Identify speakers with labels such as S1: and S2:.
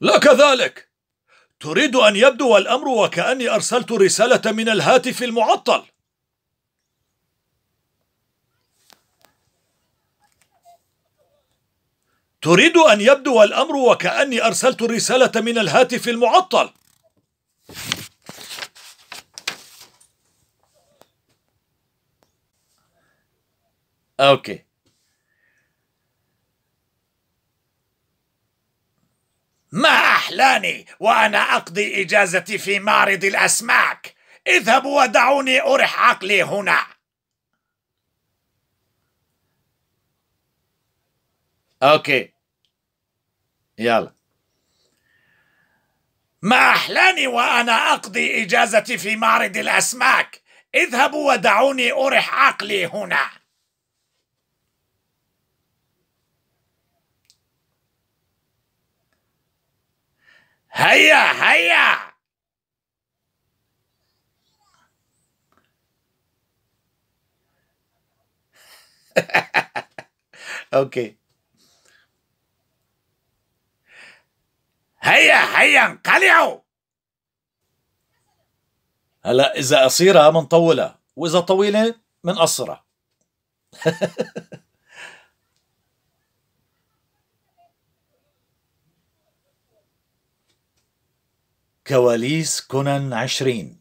S1: لا كذلك تريد أن يبدو الأمر وكأني أرسلت رسالة من الهاتف المعطل تريد أن يبدو الأمر وكأني أرسلت الرسالة من الهاتف المعطل
S2: أوكي أحلاني وأنا أقضي إجازتي في معرض الأسماك اذهبوا ودعوني أرح عقلي هنا
S3: أوكي يلا
S2: ما أحلاني وأنا أقضي إجازتي في معرض الأسماك اذهبوا ودعوني أرح عقلي هنا
S4: هيا هيا
S2: اوكي هيا هيا انقلعوا
S5: هلا اذا قصيره منطوله واذا طويله منقصره
S6: كواليس كونان عشرين